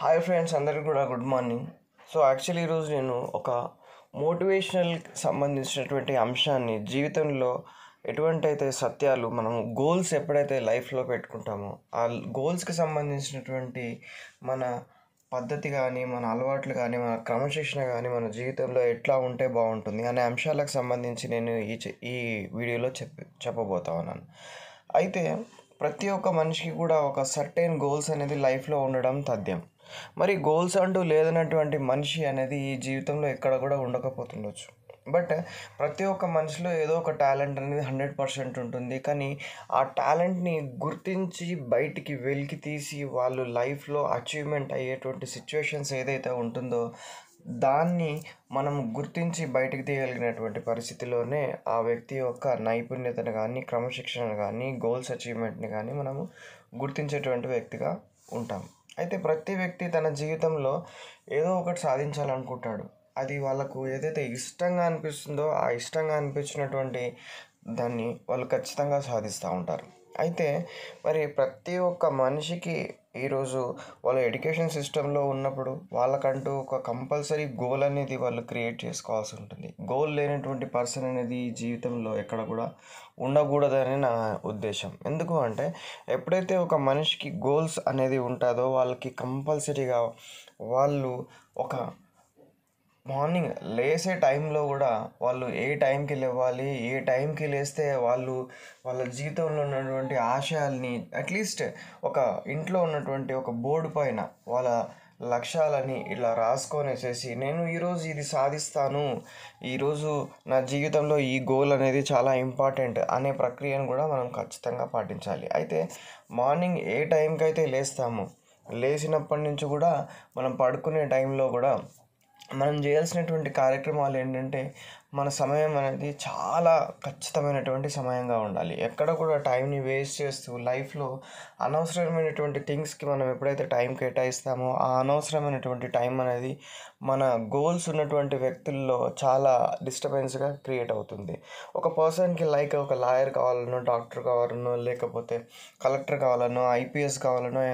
hi friends అందరికీ కూడా good morning so actually ఈరోజు నేను ఒక మోటివేషనల్ సంబంధించినటువంటి అంశాన్ని జీవితంలో ఎటువంటి అయితే సత్యాలు మనం గోల్స్ ఎప్పుడైతే లైఫ్లో పెట్టుకుంటామో ఆ గోల్స్కి సంబంధించినటువంటి మన పద్ధతి కానీ మన అలవాట్లు కానీ మన క్రమశిక్షణ కానీ మన జీవితంలో ఎట్లా ఉంటే బాగుంటుంది అనే అంశాలకు సంబంధించి నేను ఈ ఈ వీడియోలో చెప్పి చెప్పబోతా ఉన్నాను అయితే ప్రతి ఒక్క మనిషికి కూడా ఒక సర్టైన్ గోల్స్ అనేది లైఫ్లో ఉండడం తథ్యం మరి గోల్స్ అంటూ లేదన్నటువంటి మనిషి అనేది ఈ జీవితంలో ఎక్కడ కూడా ఉండకపోతుండొచ్చు బట్ ప్రతి ఒక్క మనిషిలో ఏదో ఒక టాలెంట్ అనేది హండ్రెడ్ పర్సెంట్ ఉంటుంది కానీ ఆ టాలెంట్ని గుర్తించి బయటికి వెలికి తీసి వాళ్ళు లైఫ్లో అచీవ్మెంట్ అయ్యేటువంటి సిచ్యువేషన్స్ ఏదైతే ఉంటుందో దాన్ని మనం గుర్తించి బయటికి తీయగలిగినటువంటి పరిస్థితిలోనే ఆ వ్యక్తి యొక్క నైపుణ్యతను కానీ క్రమశిక్షణను కానీ గోల్స్ అచీవ్మెంట్ని కానీ మనము గుర్తించేటువంటి వ్యక్తిగా ఉంటాము అయితే ప్రతి వ్యక్తి తన జీవితంలో ఏదో ఒకటి సాధించాలనుకుంటాడు అది వాళ్ళకు ఏదైతే ఇష్టంగా అనిపిస్తుందో ఆ ఇష్టంగా అనిపించినటువంటి దాన్ని వాళ్ళు ఖచ్చితంగా సాధిస్తూ ఉంటారు అయితే మరి ప్రతి ఒక్క మనిషికి ఈరోజు వాళ్ళ ఎడ్యుకేషన్ సిస్టంలో ఉన్నప్పుడు వాళ్ళకంటూ ఒక కంపల్సరీ గోల్ అనేది వాళ్ళు క్రియేట్ చేసుకోవాల్సి ఉంటుంది గోల్ లేనటువంటి పర్సన్ అనేది జీవితంలో ఎక్కడ కూడా ఉండకూడదని నా ఉద్దేశం ఎందుకు అంటే ఎప్పుడైతే ఒక మనిషికి గోల్స్ అనేది ఉంటుందో వాళ్ళకి కంపల్సరీగా వాళ్ళు ఒక మార్నింగ్ లేసే టైంలో కూడా వాళ్ళు ఏ టైంకి లేవాలి ఏ టైంకి లేస్తే వాళ్ళు వాళ్ళ జీవితంలో ఉన్నటువంటి ఆశయాల్ని అట్లీస్ట్ ఒక ఇంట్లో ఉన్నటువంటి ఒక బోర్డు పైన వాళ్ళ లక్ష్యాలని ఇలా రాసుకొనేసేసి నేను ఈరోజు ఇది సాధిస్తాను ఈరోజు నా జీవితంలో ఈ గోల్ అనేది చాలా ఇంపార్టెంట్ అనే ప్రక్రియను కూడా మనం ఖచ్చితంగా పాటించాలి అయితే మార్నింగ్ ఏ టైంకి అయితే లేస్తాము లేచినప్పటి నుంచి కూడా మనం పడుకునే టైంలో కూడా మనం చేయాల్సినటువంటి కార్యక్రమాలు ఏంటంటే మన సమయం అనేది చాలా ఖచ్చితమైనటువంటి సమయంగా ఉండాలి ఎక్కడ కూడా టైంని వేస్ట్ చేస్తూ లైఫ్లో అనవసరమైనటువంటి థింగ్స్కి మనం ఎప్పుడైతే టైం కేటాయిస్తామో ఆ అనవసరమైనటువంటి టైం అనేది మన గోల్స్ ఉన్నటువంటి వ్యక్తుల్లో చాలా డిస్టర్బెన్స్గా క్రియేట్ అవుతుంది ఒక పర్సన్కి లైక్ ఒక లాయర్ కావాలనో డాక్టర్ కావాలనో లేకపోతే కలెక్టర్ కావాలనో ఐపీఎస్ కావాలనో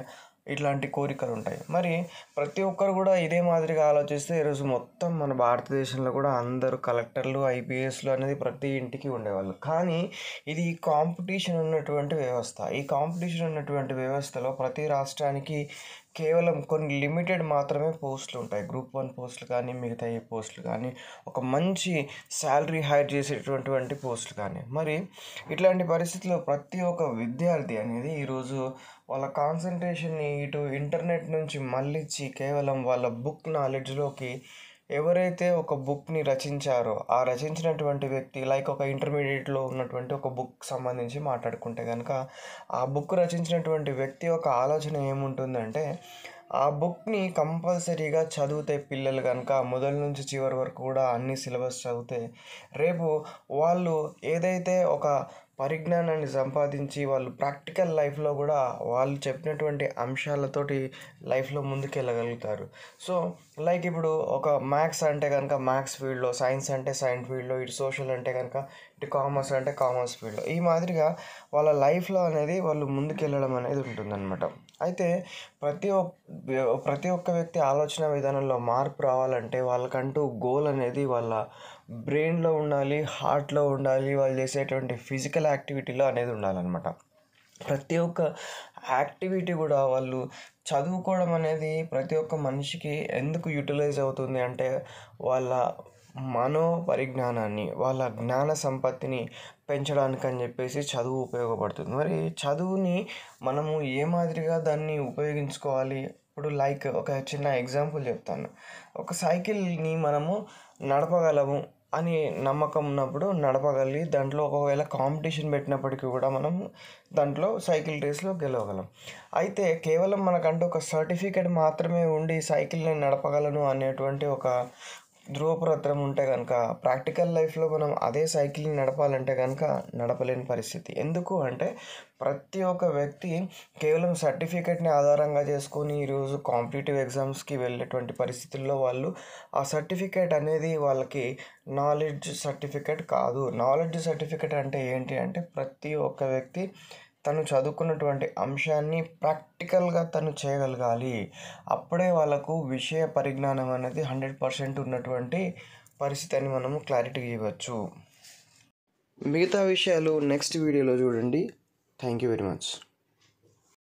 ఇట్లాంటి కోరికలు ఉంటాయి మరి ప్రతి ఒక్కరు కూడా ఇదే మాదిరిగా ఆలోచిస్తే ఈరోజు మొత్తం మన భారతదేశంలో కూడా అందరూ కలెక్టర్లు ఐపీఎస్లు అనేది ప్రతి ఇంటికి ఉండేవాళ్ళు కానీ ఇది కాంపిటీషన్ ఉన్నటువంటి వ్యవస్థ ఈ కాంపిటీషన్ ఉన్నటువంటి వ్యవస్థలో ప్రతి రాష్ట్రానికి కేవలం కొన్ని లిమిటెడ్ మాత్రమే పోస్టులు ఉంటాయి గ్రూప్ వన్ పోస్టులు కానీ మిగతా ఏ పోస్టులు కానీ ఒక మంచి శాలరీ హైర్ చేసేటటువంటి పోస్టులు కానీ మరి ఇట్లాంటి పరిస్థితుల్లో ప్రతి ఒక్క విద్యార్థి అనేది ఈరోజు వాళ్ళ కాన్సన్ట్రేషన్ని ఇటు ఇంటర్నెట్ నుంచి మళ్ళించి కేవలం వాళ్ళ బుక్ నాలెడ్జ్లోకి ఎవరైతే ఒక బుక్ని రచించారో ఆ రచించినటువంటి వ్యక్తి లైక్ ఒక ఇంటర్మీడియట్లో ఉన్నటువంటి ఒక బుక్ సంబంధించి మాట్లాడుకుంటే కనుక ఆ బుక్ రచించినటువంటి వ్యక్తి ఒక ఆలోచన ఏముంటుందంటే ఆ బుక్ని కంపల్సరీగా చదివితే పిల్లలు కనుక మొదల నుంచి చివరి వరకు కూడా అన్ని సిలబస్ చదివితే రేపు వాళ్ళు ఏదైతే ఒక పరిజ్ఞానాన్ని సంపాదించి వాళ్ళు ప్రాక్టికల్ లైఫ్లో కూడా వాళ్ళు చెప్పినటువంటి అంశాలతోటి లైఫ్లో ముందుకెళ్ళగలుగుతారు సో లైక్ ఇప్పుడు ఒక మ్యాథ్స్ అంటే కనుక మ్యాథ్స్ ఫీల్డ్లో సైన్స్ అంటే సైన్స్ ఫీల్డ్లో ఇటు సోషల్ అంటే కనుక ఇటు కామర్స్ అంటే కామర్స్ ఫీల్డ్లో ఈ మాదిరిగా వాళ్ళ లైఫ్లో అనేది వాళ్ళు ముందుకెళ్ళడం అనేది ఉంటుందన్నమాట అయితే ప్రతి ఒక్క ప్రతి ఒక్క వ్యక్తి ఆలోచన విధానంలో మార్పు రావాలంటే వాళ్ళకంటూ గోల్ అనేది వాళ్ళ బ్రెయిన్లో ఉండాలి హార్ట్లో ఉండాలి వాళ్ళు చేసేటువంటి ఫిజికల్ యాక్టివిటీలో అనేది ఉండాలన్నమాట ప్రతి ఒక్క యాక్టివిటీ కూడా వాళ్ళు చదువుకోవడం అనేది ప్రతి ఒక్క మనిషికి ఎందుకు యూటిలైజ్ అవుతుంది అంటే వాళ్ళ మనో పరిజ్ఞానాన్ని వాళ్ళ జ్ఞాన సంపత్తిని పెంచడానికి అని చెప్పేసి చదువు ఉపయోగపడుతుంది మరి చదువుని మనము ఏ మాదిరిగా దాన్ని ఉపయోగించుకోవాలి ఇప్పుడు లైక్ ఒక చిన్న ఎగ్జాంపుల్ చెప్తాను ఒక సైకిల్ని మనము నడపగలము అని నమ్మకం ఉన్నప్పుడు నడపగలి దాంట్లో ఒకవేళ కాంపిటీషన్ పెట్టినప్పటికీ కూడా మనం దాంట్లో సైకిల్ రేస్లో గెలవగలం అయితే కేవలం మనకంటూ ఒక సర్టిఫికేట్ మాత్రమే ఉండి సైకిల్ని నడపగలను అనేటువంటి ఒక ధృవపత్రం ఉంటే కనుక ప్రాక్టికల్ లైఫ్లో మనం అదే సైకిల్ని నడపాలంటే కనుక నడపలేని పరిస్థితి ఎందుకు అంటే ప్రతి ఒక్క వ్యక్తి కేవలం సర్టిఫికేట్ని ఆధారంగా చేసుకొని ఈరోజు కాంపిటేటివ్ ఎగ్జామ్స్కి వెళ్ళేటువంటి పరిస్థితుల్లో వాళ్ళు ఆ సర్టిఫికేట్ అనేది వాళ్ళకి నాలెడ్జ్ సర్టిఫికేట్ కాదు నాలెడ్జ్ సర్టిఫికేట్ అంటే ఏంటి అంటే ప్రతి ఒక్క వ్యక్తి తను చదువుకున్నటువంటి అంశాన్ని ప్రాక్టికల్గా తను చేయగలగాలి అప్పుడే వాళ్ళకు విషయ పరిజ్ఞానం అనేది హండ్రెడ్ పర్సెంట్ ఉన్నటువంటి పరిస్థితి అని మనము క్లారిటీ ఇవ్వచ్చు మిగతా విషయాలు నెక్స్ట్ వీడియోలో చూడండి థ్యాంక్ యూ వెరీ మచ్